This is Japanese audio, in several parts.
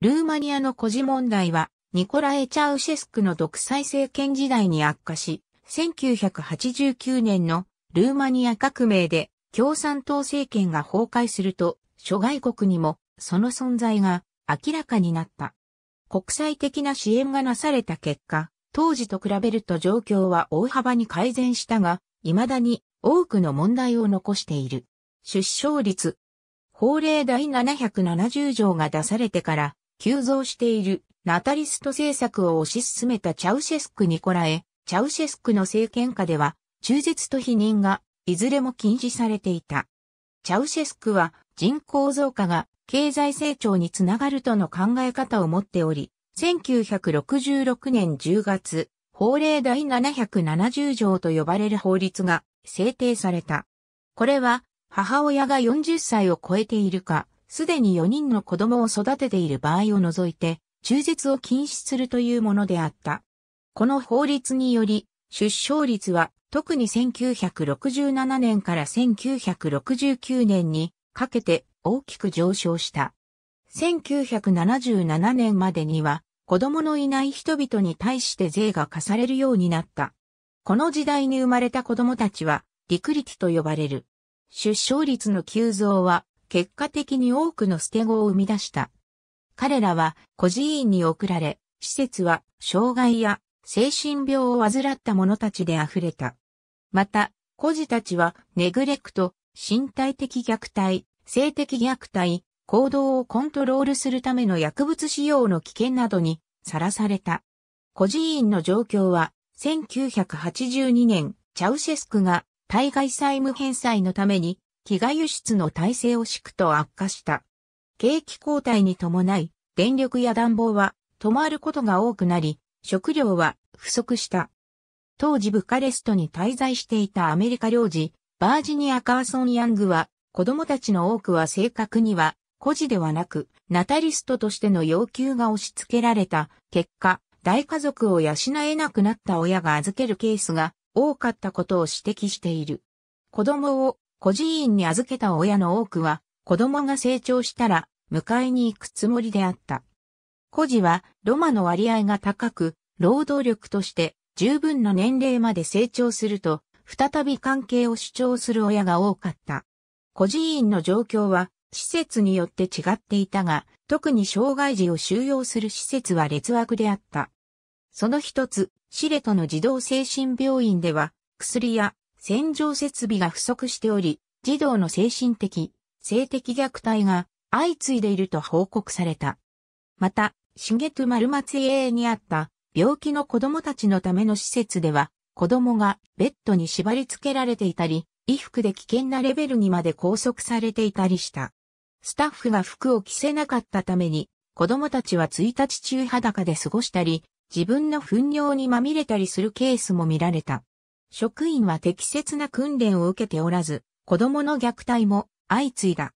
ルーマニアの孤児問題は、ニコラエ・チャウシェスクの独裁政権時代に悪化し、1989年のルーマニア革命で共産党政権が崩壊すると、諸外国にもその存在が明らかになった。国際的な支援がなされた結果、当時と比べると状況は大幅に改善したが、未だに多くの問題を残している。出生率。法令第770条が出されてから急増しているナタリスト政策を推し進めたチャウシェスクにこらえ、チャウシェスクの政権下では、中絶と否認が、いずれも禁止されていた。チャウシェスクは、人口増加が経済成長につながるとの考え方を持っており、1966年10月、法令第770条と呼ばれる法律が制定された。これは、母親が40歳を超えているか、すでに4人の子供を育てている場合を除いて、中絶を禁止するというものであった。この法律により、出生率は特に1967年から1969年にかけて大きく上昇した。1977年までには子供のいない人々に対して税が課されるようになった。この時代に生まれた子供たちはリクリティと呼ばれる。出生率の急増は結果的に多くの捨て子を生み出した。彼らは孤児院に送られ、施設は障害や精神病を患った者たちで溢れた。また、孤児たちはネグレクト、身体的虐待、性的虐待、行動をコントロールするための薬物使用の危険などにさらされた。孤児院の状況は1982年、チャウシェスクが対外債務返済のために飢餓輸出の体制を敷くと悪化した。景気後退に伴い、電力や暖房は止まることが多くなり、食料は不足した。当時ブカレストに滞在していたアメリカ領事、バージニア・カーソン・ヤングは、子供たちの多くは正確には、孤児ではなく、ナタリストとしての要求が押し付けられた結果、大家族を養えなくなった親が預けるケースが多かったことを指摘している。子供を孤児院に預けた親の多くは、子供が成長したら、迎えに行くつもりであった。孤児は、ロマの割合が高く、労働力として、十分な年齢まで成長すると、再び関係を主張する親が多かった。孤児院の状況は、施設によって違っていたが、特に障害児を収容する施設は劣悪であった。その一つ、シレトの児童精神病院では、薬や洗浄設備が不足しており、児童の精神的、性的虐待が相次いでいると報告された。また、重戸丸松営にあった病気の子供たちのための施設では、子供がベッドに縛り付けられていたり、衣服で危険なレベルにまで拘束されていたりした。スタッフが服を着せなかったために、子供たちは1日中裸で過ごしたり、自分の糞尿にまみれたりするケースも見られた。職員は適切な訓練を受けておらず、子供の虐待も相次いだ。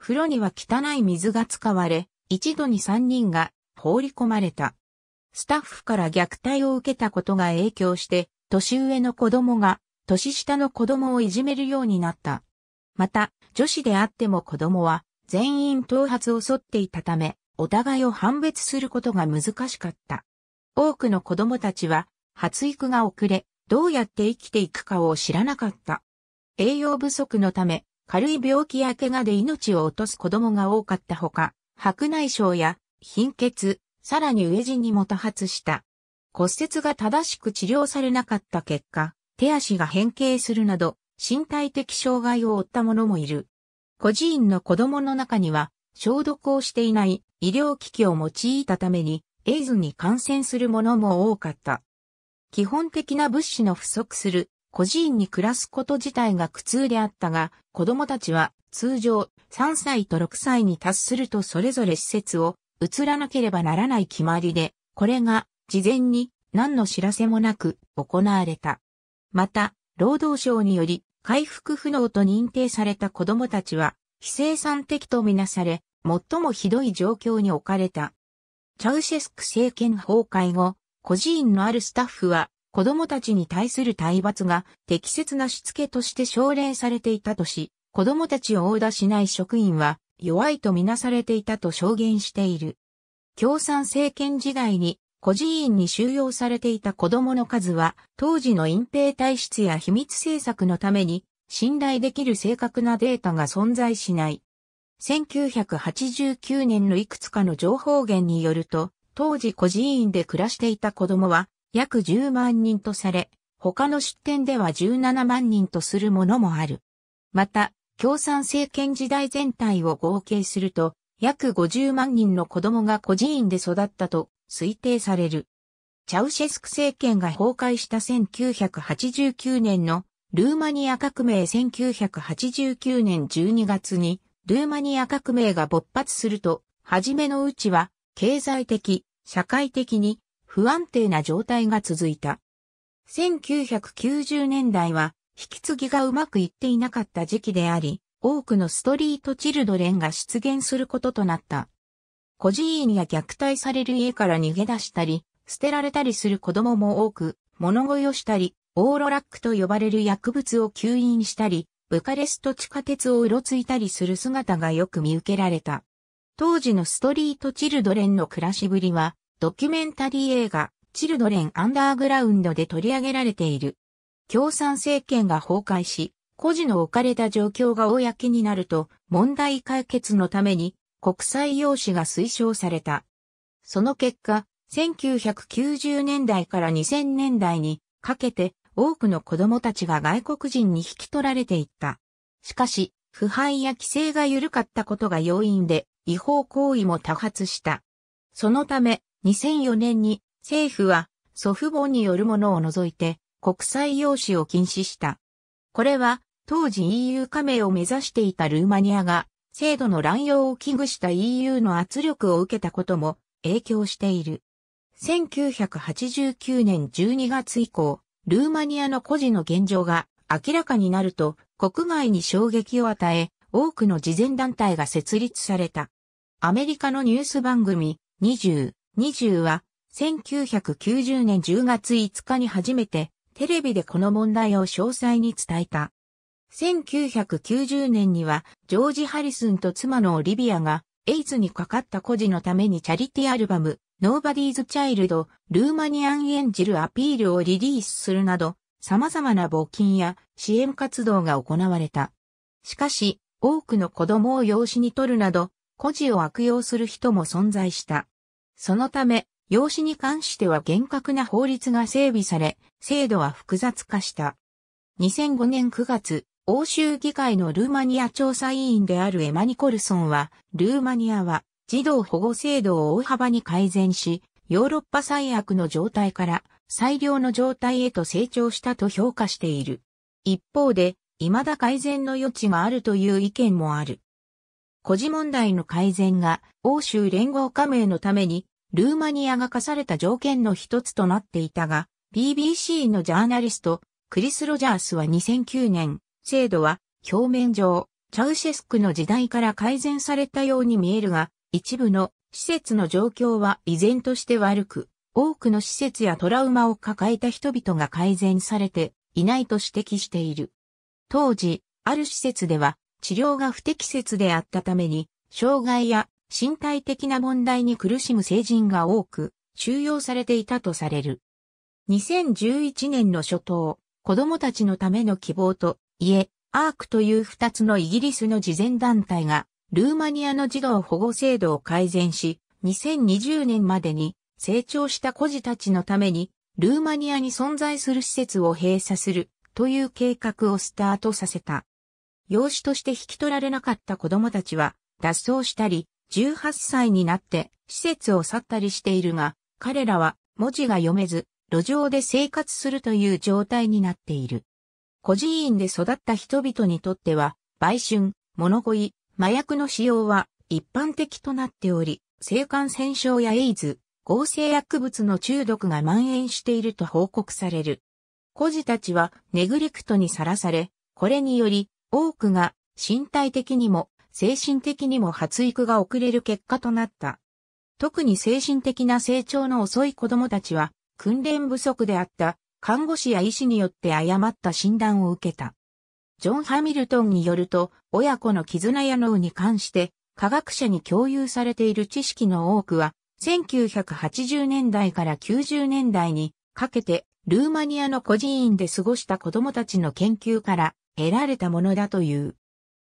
風呂には汚い水が使われ、一度に三人が放り込まれた。スタッフから虐待を受けたことが影響して、年上の子供が年下の子供をいじめるようになった。また、女子であっても子供は全員頭髪を剃っていたため、お互いを判別することが難しかった。多くの子供たちは発育が遅れ、どうやって生きていくかを知らなかった。栄養不足のため、軽い病気や怪我で命を落とす子供が多かったほか、白内障や貧血、さらに飢え死にも多発した。骨折が正しく治療されなかった結果、手足が変形するなど、身体的障害を負った者もいる。孤児院の子供の中には、消毒をしていない医療機器を用いたために、エイズに感染する者も多かった。基本的な物資の不足する孤児院に暮らすこと自体が苦痛であったが、子供たちは通常3歳と6歳に達するとそれぞれ施設を移らなければならない決まりで、これが事前に何の知らせもなく行われた。また、労働省により回復不能と認定された子供たちは非生産的とみなされ、最もひどい状況に置かれた。チャウシェスク政権崩壊後、孤児院のあるスタッフは、子供たちに対する体罰が適切なしつけとして奨励されていたとし、子供たちを殴打しない職員は弱いとみなされていたと証言している。共産政権時代に孤児院に収容されていた子供の数は当時の隠蔽体質や秘密政策のために信頼できる正確なデータが存在しない。1989年のいくつかの情報源によると、当時孤児院で暮らしていた子供は約10万人とされ、他の出典では17万人とするものもある。また、共産政権時代全体を合計すると、約50万人の子供が孤児院で育ったと推定される。チャウシェスク政権が崩壊した1989年のルーマニア革命1989年12月にルーマニア革命が勃発すると、初めのうちは経済的、社会的に不安定な状態が続いた。1990年代は引き継ぎがうまくいっていなかった時期であり、多くのストリートチルドレンが出現することとなった。孤児院や虐待される家から逃げ出したり、捨てられたりする子供も多く、物乞いをしたり、オーロラックと呼ばれる薬物を吸引したり、ブカレスト地下鉄をうろついたりする姿がよく見受けられた。当時のストリートチルドレンの暮らしぶりは、ドキュメンタリー映画、チルドレン・アンダーグラウンドで取り上げられている。共産政権が崩壊し、孤児の置かれた状況が公になると、問題解決のために、国際用紙が推奨された。その結果、1990年代から2000年代にかけて多くの子供たちが外国人に引き取られていった。しかし、腐敗や規制が緩かったことが要因で、違法行為も多発した。そのため、2004年に政府は祖父母によるものを除いて国際用紙を禁止した。これは当時 EU 加盟を目指していたルーマニアが制度の乱用を危惧した EU の圧力を受けたことも影響している。1989年12月以降、ルーマニアの孤児の現状が明らかになると国外に衝撃を与え、多くの慈善団体が設立された。アメリカのニュース番組20、20は1990年10月5日に初めてテレビでこの問題を詳細に伝えた。1990年にはジョージ・ハリスンと妻のオリビアがエイズにかかった孤児のためにチャリティアルバム Nobody's Child ルーマニアン・エンジル・アピールをリリースするなど様々な募金や支援活動が行われた。しかし多くの子供を養子に取るなど、孤児を悪用する人も存在した。そのため、養子に関しては厳格な法律が整備され、制度は複雑化した。2005年9月、欧州議会のルーマニア調査委員であるエマ・ニコルソンは、ルーマニアは児童保護制度を大幅に改善し、ヨーロッパ最悪の状態から最良の状態へと成長したと評価している。一方で、未だ改善の余地があるという意見もある。孤児問題の改善が欧州連合加盟のためにルーマニアが課された条件の一つとなっていたが、BBC のジャーナリスト、クリス・ロジャースは2009年、制度は表面上、チャウシェスクの時代から改善されたように見えるが、一部の施設の状況は依然として悪く、多くの施設やトラウマを抱えた人々が改善されていないと指摘している。当時、ある施設では治療が不適切であったために、障害や身体的な問題に苦しむ成人が多く、収容されていたとされる。2011年の初頭、子供たちのための希望と、家、アークという二つのイギリスの慈善団体が、ルーマニアの児童保護制度を改善し、2020年までに成長した孤児たちのために、ルーマニアに存在する施設を閉鎖するという計画をスタートさせた。養子として引き取られなかった子供たちは脱走したり、18歳になって施設を去ったりしているが、彼らは文字が読めず、路上で生活するという状態になっている。孤児院で育った人々にとっては、売春、物乞い、麻薬の使用は一般的となっており、性感染症やエイズ、合成薬物の中毒が蔓延していると報告される。孤児たちはネグレクトにさらされ、これにより多くが身体的にも精神的にも発育が遅れる結果となった。特に精神的な成長の遅い子供たちは訓練不足であった看護師や医師によって誤った診断を受けた。ジョン・ハミルトンによると、親子の絆や脳に関して、科学者に共有されている知識の多くは、1980年代から90年代にかけてルーマニアの孤児院で過ごした子供たちの研究から得られたものだという。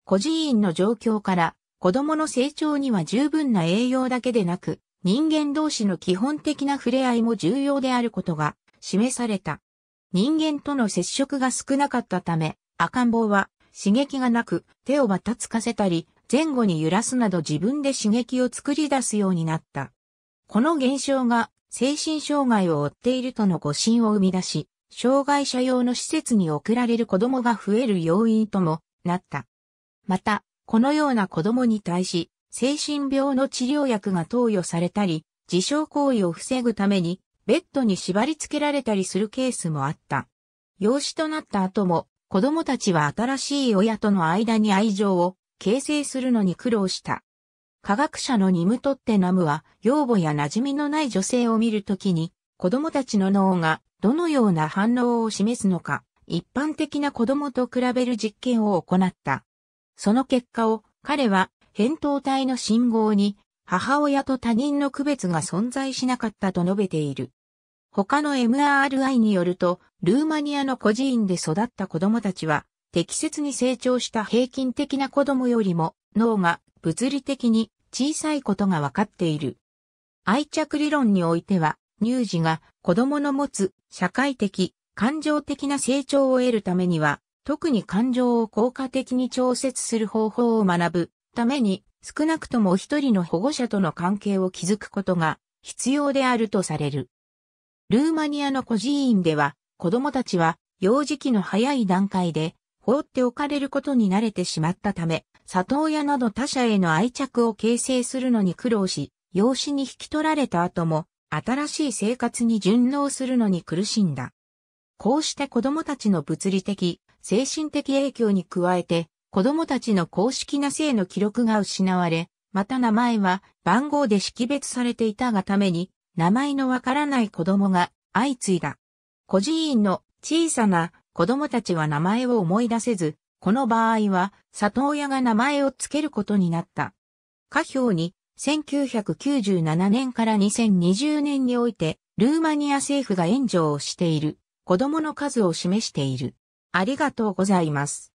孤児院の状況から子供の成長には十分な栄養だけでなく、人間同士の基本的な触れ合いも重要であることが示された。人間との接触が少なかったため、赤ん坊は刺激がなく手をばたつかせたり、前後に揺らすなど自分で刺激を作り出すようになった。この現象が精神障害を負っているとの誤信を生み出し、障害者用の施設に送られる子供が増える要因ともなった。また、このような子供に対し、精神病の治療薬が投与されたり、自傷行為を防ぐために、ベッドに縛り付けられたりするケースもあった。養子となった後も、子供たちは新しい親との間に愛情を形成するのに苦労した。科学者のニムトッテナムは、養母や馴染みのない女性を見るときに、子供たちの脳がどのような反応を示すのか、一般的な子供と比べる実験を行った。その結果を彼は扁桃体の信号に母親と他人の区別が存在しなかったと述べている。他の MRI によると、ルーマニアの孤児院で育った子供たちは、適切に成長した平均的な子供よりも脳が物理的に小さいことがわかっている。愛着理論においては、乳児が子供の持つ社会的、感情的な成長を得るためには、特に感情を効果的に調節する方法を学ぶために、少なくとも一人の保護者との関係を築くことが必要であるとされる。ルーマニアの孤児院では、子供たちは幼児期の早い段階で放っておかれることに慣れてしまったため、里親など他者への愛着を形成するのに苦労し、養子に引き取られた後も、新しい生活に順応するのに苦しんだ。こうして子供たちの物理的、精神的影響に加えて、子供たちの公式な性の記録が失われ、また名前は番号で識別されていたがために、名前のわからない子供が相次いだ。孤児院の小さな子供たちは名前を思い出せず、この場合は、里親が名前を付けることになった。下表に、1997年から2020年において、ルーマニア政府が援助をしている、子供の数を示している。ありがとうございます。